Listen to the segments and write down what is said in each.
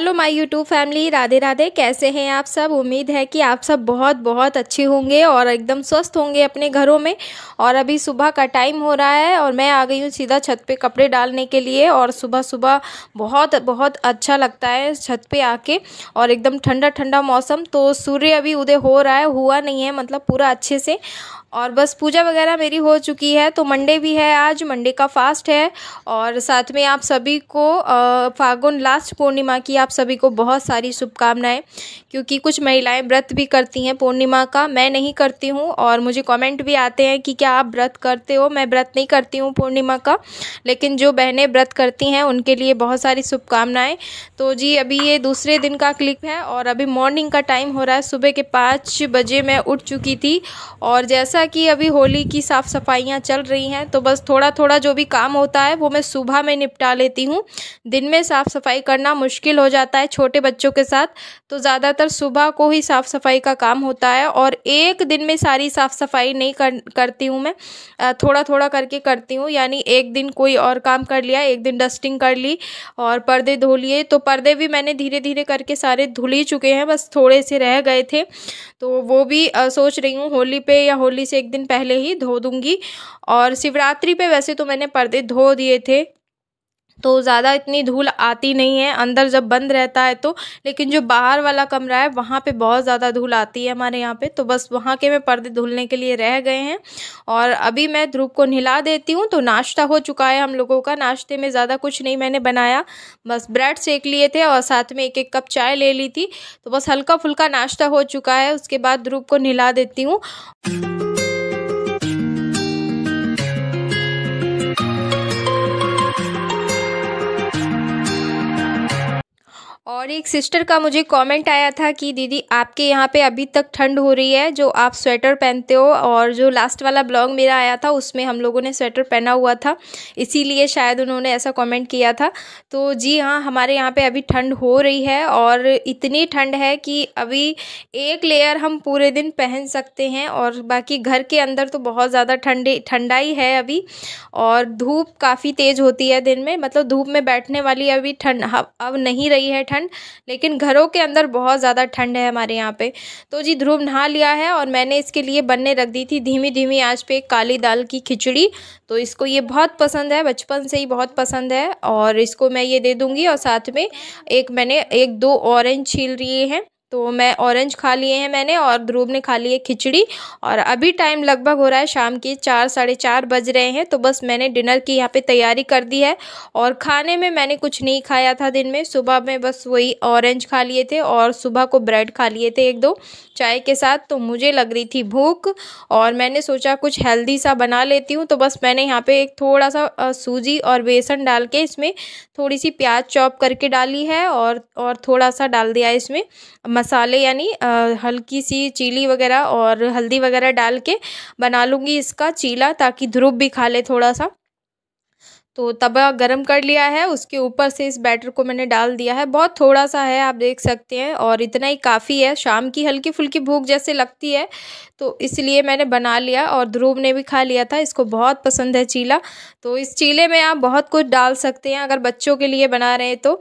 Hello my YouTube family Radhe Radhe कैसे हैं आप सब उम्मीद है कि आप सब बहुत बहुत अच्छे होंगे और एकदम स्वस्थ होंगे अपने घरों में और अभी सुबह का टाइम हो रहा है और मैं आ गई हूँ सीधा छत पे कपड़े डालने के लिए और सुबह सुबह बहुत बहुत अच्छा लगता है छत पे आके और एकदम ठंडा ठंडा मौसम तो सूर्य अभी उदय हो रहा है हुआ नहीं है मतलब पूरा अच्छे से और बस पूजा वगैरह मेरी हो चुकी है तो मंडे भी है आज मंडे का फास्ट है और साथ में आप सभी को फागुन लास्ट पूर्णिमा की आप आप सभी को बहुत सारी शुभकामनाएं क्योंकि कुछ महिलाएं व्रत भी करती हैं पूर्णिमा का मैं नहीं करती हूँ और मुझे कमेंट भी आते हैं कि क्या आप व्रत करते हो मैं व्रत नहीं करती हूँ पूर्णिमा का लेकिन जो बहनें व्रत करती हैं उनके लिए बहुत सारी शुभकामनाएँ तो जी अभी ये दूसरे दिन का क्लिप है और अभी मॉर्निंग का टाइम हो रहा है सुबह के पाँच बजे मैं उठ चुकी थी और जैसा कि अभी होली की साफ़ सफाइयाँ चल रही हैं तो बस थोड़ा थोड़ा जो भी काम होता है वो मैं सुबह में निपटा लेती हूँ दिन में साफ़ सफाई करना मुश्किल हो जाता है छोटे बच्चों के साथ तो ज़्यादातर सुबह को ही साफ़ सफाई का काम होता है और एक दिन में सारी साफ़ सफाई नहीं कर करती हूँ मैं थोड़ा थोड़ा करके करती हूँ यानी एक दिन कोई और काम कर लिया एक दिन डस्टिंग कर ली और पर्दे धो लिए तो पर्दे भी मैंने धीरे धीरे करके सारे धुल ही चुके हैं बस थोड़े से रह गए थे तो वो भी सोच रही हूँ होली पे या होली से एक दिन पहले ही धो दूँगी और शिवरात्रि पे वैसे तो मैंने पर्दे धो दिए थे तो ज़्यादा इतनी धूल आती नहीं है अंदर जब बंद रहता है तो लेकिन जो बाहर वाला कमरा है वहाँ पे बहुत ज़्यादा धूल आती है हमारे यहाँ पे तो बस वहाँ के मैं पर्दे धुलने के लिए रह गए हैं और अभी मैं ध्रुव को नहला देती हूँ तो नाश्ता हो चुका है हम लोगों का नाश्ते में ज़्यादा कुछ नहीं मैंने बनाया बस ब्रेड सेक लिए थे और साथ में एक एक कप चाय ले ली थी तो बस हल्का फुल्का नाश्ता हो चुका है उसके बाद ध्रुव को नहला देती हूँ और एक सिस्टर का मुझे कमेंट आया था कि दीदी आपके यहाँ पे अभी तक ठंड हो रही है जो आप स्वेटर पहनते हो और जो लास्ट वाला ब्लॉग मेरा आया था उसमें हम लोगों ने स्वेटर पहना हुआ था इसीलिए शायद उन्होंने ऐसा कमेंट किया था तो जी हाँ हमारे यहाँ पे अभी ठंड हो रही है और इतनी ठंड है कि अभी एक लेयर हम पूरे दिन पहन सकते हैं और बाकी घर के अंदर तो बहुत ज़्यादा ठंडी ठंडाई है अभी और धूप काफ़ी तेज़ होती है दिन में मतलब धूप में बैठने वाली अभी ठंड अब नहीं रही है ठंड ठंड लेकिन घरों के अंदर बहुत ज़्यादा ठंड है हमारे यहाँ पे तो जी ध्रुव नहा लिया है और मैंने इसके लिए बनने रख दी थी धीमी धीमी आँच पे काली दाल की खिचड़ी तो इसको ये बहुत पसंद है बचपन से ही बहुत पसंद है और इसको मैं ये दे दूँगी और साथ में एक मैंने एक दो ऑरेंज छील लिए हैं तो मैं ऑरेंज खा लिए हैं मैंने और ध्रुव ने खा ली है खिचड़ी और अभी टाइम लगभग हो रहा है शाम के चार साढ़े चार बज रहे हैं तो बस मैंने डिनर की यहाँ पे तैयारी कर दी है और खाने में मैंने कुछ नहीं खाया था दिन में सुबह में बस वही ऑरेंज खा लिए थे और सुबह को ब्रेड खा लिए थे एक दो चाय के साथ तो मुझे लग रही थी भूख और मैंने सोचा कुछ हेल्दी सा बना लेती हूँ तो बस मैंने यहाँ पर एक थोड़ा सा सूजी और बेसन डाल के इसमें थोड़ी सी प्याज चॉप करके डाली है और और थोड़ा सा डाल दिया इसमें मसाले यानी हल्की सी चीली वगैरह और हल्दी वगैरह डाल के बना लूँगी इसका चीला ताकि ध्रुव भी खा ले थोड़ा सा तो तवा गरम कर लिया है उसके ऊपर से इस बैटर को मैंने डाल दिया है बहुत थोड़ा सा है आप देख सकते हैं और इतना ही काफ़ी है शाम की हल्की फुल्की भूख जैसे लगती है तो इसलिए मैंने बना लिया और ध्रुव ने भी खा लिया था इसको बहुत पसंद है चीला तो इस चीले में आप बहुत कुछ डाल सकते हैं अगर बच्चों के लिए बना रहे हैं तो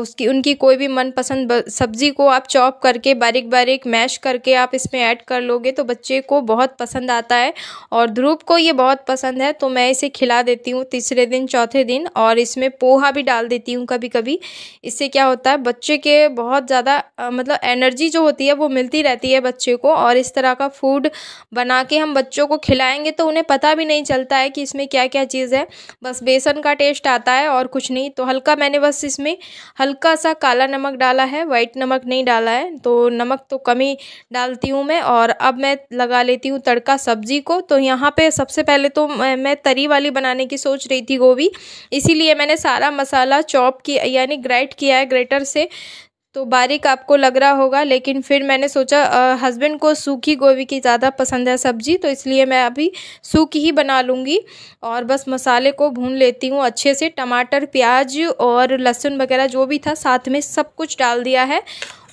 उसकी उनकी कोई भी मनपसंद सब्ज़ी को आप चॉप करके बारीक बारीक मैश करके आप इसमें ऐड कर लोगे तो बच्चे को बहुत पसंद आता है और ध्रुव को ये बहुत पसंद है तो मैं इसे खिला देती हूँ तीसरे दिन चौथे चौथे दिन और इसमें पोहा भी डाल देती हूँ कभी कभी इससे क्या होता है बच्चे के बहुत ज़्यादा मतलब एनर्जी जो होती है वो मिलती रहती है बच्चे को और इस तरह का फूड बना के हम बच्चों को खिलाएंगे तो उन्हें पता भी नहीं चलता है कि इसमें क्या क्या चीज़ है बस बेसन का टेस्ट आता है और कुछ नहीं तो हल्का मैंने बस इसमें हल्का सा काला नमक डाला है वाइट नमक नहीं डाला है तो नमक तो कम ही डालती हूँ मैं और अब मैं लगा लेती हूँ तड़का सब्जी को तो यहाँ पे सबसे पहले तो मैं तरी वाली बनाने की सोच रही थी गोभी भी इसीलिए मैंने सारा मसाला चॉप किया यानी ग्राइट किया है ग्रेटर से तो बारीक आपको लग रहा होगा लेकिन फिर मैंने सोचा हस्बैंड को सूखी गोभी की ज़्यादा पसंद है सब्ज़ी तो इसलिए मैं अभी सूखी ही बना लूँगी और बस मसाले को भून लेती हूँ अच्छे से टमाटर प्याज और लहसुन वगैरह जो भी था साथ में सब कुछ डाल दिया है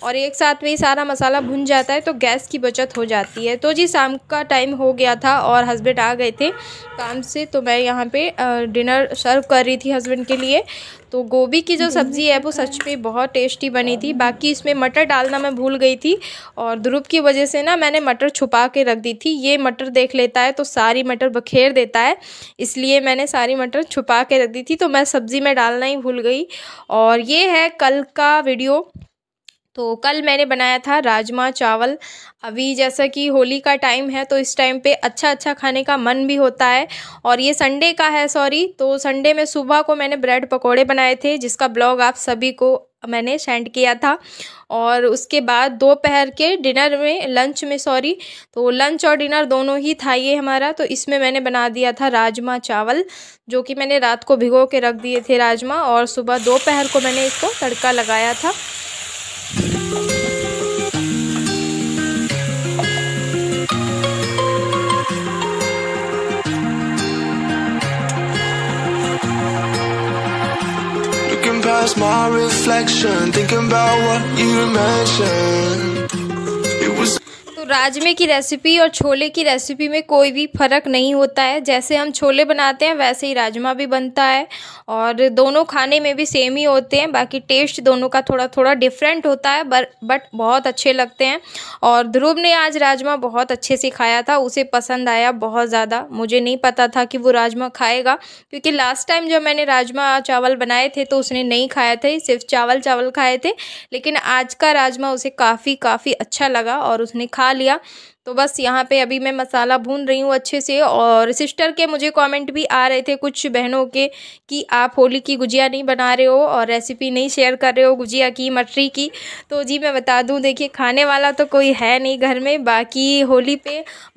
और एक साथ में ही सारा मसाला भुन जाता है तो गैस की बचत हो जाती है तो जी शाम का टाइम हो गया था और हस्बैंड आ गए थे काम से तो मैं यहाँ पे डिनर सर्व कर रही थी हस्बैंड के लिए तो गोभी की जो सब्ज़ी है वो सच में बहुत टेस्टी बनी थी बाकी इसमें मटर डालना मैं भूल गई थी और ध्रुव की वजह से ना मैंने मटर छुपा के रख दी थी ये मटर देख लेता है तो सारी मटर बखेर देता है इसलिए मैंने सारी मटर छुपा के रख दी थी तो मैं सब्ज़ी में डालना ही भूल गई और ये है कल का वीडियो तो कल मैंने बनाया था राजमा चावल अभी जैसा कि होली का टाइम है तो इस टाइम पे अच्छा अच्छा खाने का मन भी होता है और ये संडे का है सॉरी तो संडे में सुबह को मैंने ब्रेड पकोड़े बनाए थे जिसका ब्लॉग आप सभी को मैंने सेंड किया था और उसके बाद दोपहर के डिनर में लंच में सॉरी तो लंच और डिनर दोनों ही था ये हमारा तो इसमें मैंने बना दिया था राजमा चावल जो कि मैंने रात को भिगो के रख दिए थे राजमा और सुबह दोपहर को मैंने इसको तड़का लगाया था Looking past my reflection, thinking about what you mentioned. राजमे की रेसिपी और छोले की रेसिपी में कोई भी फ़र्क नहीं होता है जैसे हम छोले बनाते हैं वैसे ही राजमा भी बनता है और दोनों खाने में भी सेम ही होते हैं बाकी टेस्ट दोनों का थोड़ा थोड़ा डिफरेंट होता है बर, बट बहुत अच्छे लगते हैं और ध्रुव ने आज राजमा बहुत अच्छे से खाया था उसे पसंद आया बहुत ज़्यादा मुझे नहीं पता था कि वो राजमा खाएगा क्योंकि लास्ट टाइम जब मैंने राजमा चावल बनाए थे तो उसने नहीं खाया था सिर्फ चावल चावल खाए थे लेकिन आज का राजमा उसे काफ़ी काफ़ी अच्छा लगा और उसने खा लिया लिया तो बस यहाँ पे अभी मैं मसाला भून रही हूँ अच्छे से और सिस्टर के मुझे कमेंट भी आ रहे थे कुछ बहनों के कि आप होली की गुजिया नहीं बना रहे हो और रेसिपी नहीं शेयर कर रहे हो गुजिया की मटरी की तो जी मैं बता दूँ देखिए खाने वाला तो कोई है नहीं घर में बाकी होली पे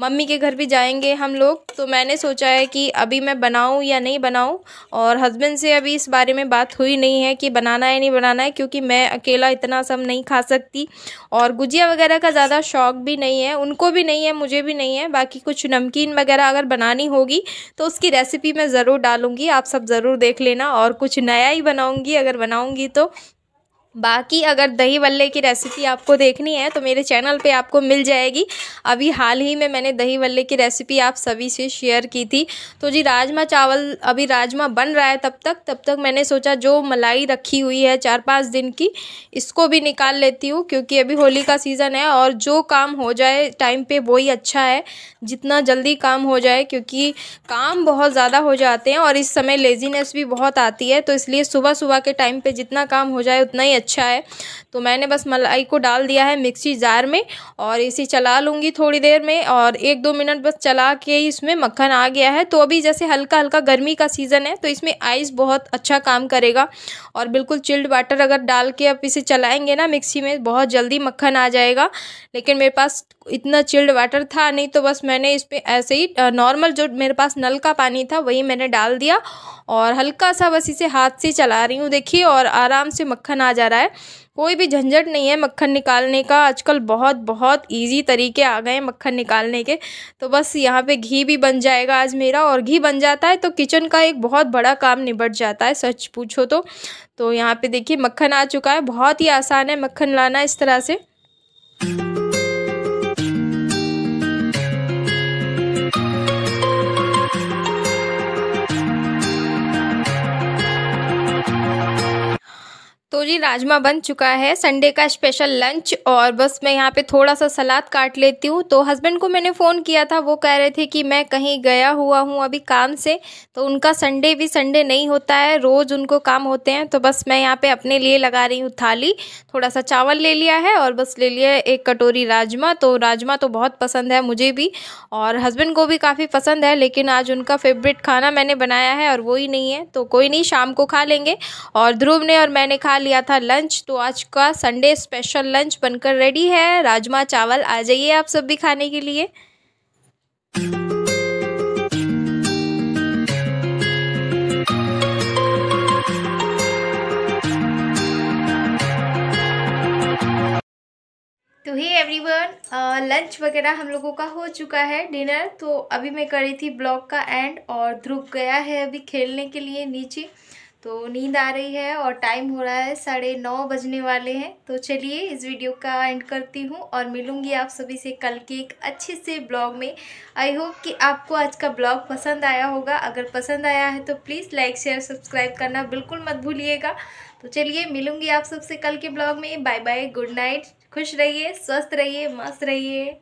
मम्मी के घर भी जाएंगे हम लोग तो मैंने सोचा है कि अभी मैं बनाऊँ या नहीं बनाऊँ और हस्बैंड से अभी इस बारे में बात हुई नहीं है कि बनाना है नहीं बनाना है क्योंकि मैं अकेला इतना सब नहीं खा सकती और गुजिया वगैरह का ज़्यादा शौक भी नहीं नहीं है उनको भी नहीं है मुझे भी नहीं है बाकी कुछ नमकीन वगैरह अगर बनानी होगी तो उसकी रेसिपी मैं ज़रूर डालूँगी आप सब ज़रूर देख लेना और कुछ नया ही बनाऊँगी अगर बनाऊँगी तो बाकी अगर दही वल्ले की रेसिपी आपको देखनी है तो मेरे चैनल पे आपको मिल जाएगी अभी हाल ही में मैंने दही वल्ले की रेसिपी आप सभी से शेयर की थी तो जी राजमा चावल अभी राजमा बन रहा है तब तक तब तक मैंने सोचा जो मलाई रखी हुई है चार पाँच दिन की इसको भी निकाल लेती हूँ क्योंकि अभी होली का सीज़न है और जो काम हो जाए टाइम पर वही अच्छा है जितना जल्दी काम हो जाए क्योंकि काम बहुत ज़्यादा हो जाते हैं और इस समय लेज़ीनेस भी बहुत आती है तो इसलिए सुबह सुबह के टाइम पर जितना काम हो जाए उतना ही अच्छा अच्छा है तो मैंने बस मलाई को डाल दिया है मिक्सी जार में और इसे चला लूँगी थोड़ी देर में और एक दो मिनट बस चला के ही इसमें मक्खन आ गया है तो अभी जैसे हल्का हल्का गर्मी का सीज़न है तो इसमें आइस बहुत अच्छा काम करेगा और बिल्कुल चिल्ड वाटर अगर डाल के आप इसे चलाएँगे ना मिक्सी में बहुत जल्दी मक्खन आ जाएगा लेकिन मेरे पास इतना चिल्ड वाटर था नहीं तो बस मैंने इस पर ऐसे ही नॉर्मल जो मेरे पास नल का पानी था वही मैंने डाल दिया और हल्का सा बस इसे हाथ से चला रही हूँ देखिए और आराम से मक्खन आ जा रहा है रहा है कोई भी झंझट नहीं है मक्खन निकालने का आजकल बहुत बहुत इजी तरीके आ गए हैं मक्खन निकालने के तो बस यहाँ पे घी भी बन जाएगा आज मेरा और घी बन जाता है तो किचन का एक बहुत बड़ा काम निबट जाता है सच पूछो तो तो यहाँ पे देखिए मक्खन आ चुका है बहुत ही आसान है मक्खन लाना इस तरह से तो जी राजमा बन चुका है संडे का स्पेशल लंच और बस मैं यहाँ पे थोड़ा सा सलाद काट लेती हूँ तो हस्बैंड को मैंने फ़ोन किया था वो कह रहे थे कि मैं कहीं गया हुआ हूँ अभी काम से तो उनका संडे भी संडे नहीं होता है रोज़ उनको काम होते हैं तो बस मैं यहाँ पे अपने लिए लगा रही हूँ थाली थोड़ा सा चावल ले लिया है और बस ले लिया है एक कटोरी राजमा तो राजमा तो बहुत पसंद है मुझे भी और हस्बैंड को भी काफ़ी पसंद है लेकिन आज उनका फेवरेट खाना मैंने बनाया है और वो नहीं है तो कोई नहीं शाम को खा लेंगे और ध्रुव ने और मैंने खा लिया गया था लंच तो आज का संडे स्पेशल लंच बनकर रेडी है राजमा चावल आ जाइए आप सब भी खाने के लिए तो ही एवरीवन लंच वगैरह हम लोगों का हो चुका है डिनर तो अभी मैं करी थी ब्लॉग का एंड और ध्रुव गया है अभी खेलने के लिए नीचे तो नींद आ रही है और टाइम हो रहा है साढ़े नौ बजने वाले हैं तो चलिए इस वीडियो का एंड करती हूँ और मिलूँगी आप सभी से कल के एक अच्छे से ब्लॉग में आई होप कि आपको आज का ब्लॉग पसंद आया होगा अगर पसंद आया है तो प्लीज़ लाइक शेयर सब्सक्राइब करना बिल्कुल मत भूलिएगा तो चलिए मिलूँगी आप सबसे कल के ब्लॉग में बाय बाय गुड नाइट खुश रहिए स्वस्थ रहिए मस्त रहिए